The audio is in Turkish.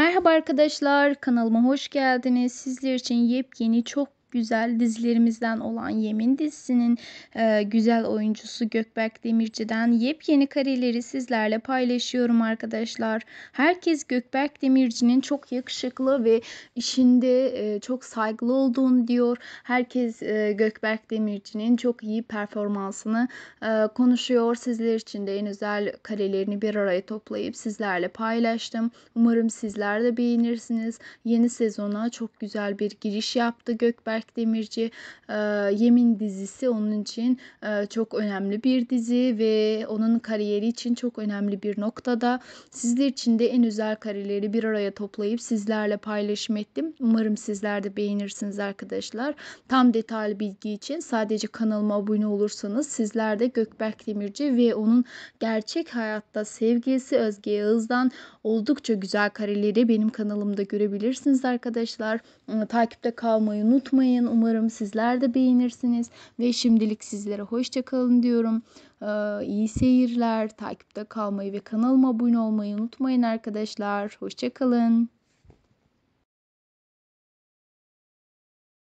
Merhaba arkadaşlar, kanalıma hoş geldiniz. Sizler için yepyeni çok güzel dizilerimizden olan Yemin dizisinin e, güzel oyuncusu Gökberk Demirci'den yepyeni kareleri sizlerle paylaşıyorum arkadaşlar. Herkes Gökberk Demirci'nin çok yakışıklı ve işinde e, çok saygılı olduğunu diyor. Herkes e, Gökberk Demirci'nin çok iyi performansını e, konuşuyor. Sizler için de en özel karelerini bir araya toplayıp sizlerle paylaştım. Umarım sizler de beğenirsiniz. Yeni sezona çok güzel bir giriş yaptı Gökberk Berk Demirci e, Yemin dizisi onun için e, çok önemli bir dizi ve onun kariyeri için çok önemli bir noktada. Sizler için de en özel kareleri bir araya toplayıp sizlerle paylaşım ettim. Umarım sizler de beğenirsiniz arkadaşlar. Tam detaylı bilgi için sadece kanalıma abone olursanız sizler de Gökberk Demirci ve onun gerçek hayatta sevgilisi Özge Yağız'dan oldukça güzel kareleri benim kanalımda görebilirsiniz arkadaşlar. Takipte kalmayı unutmayın unutmayın. Umarım sizler de beğenirsiniz ve şimdilik sizlere hoşçakalın diyorum. Ee, iyi seyirler, takipte kalmayı ve kanalıma abone olmayı unutmayın arkadaşlar. Hoşçakalın.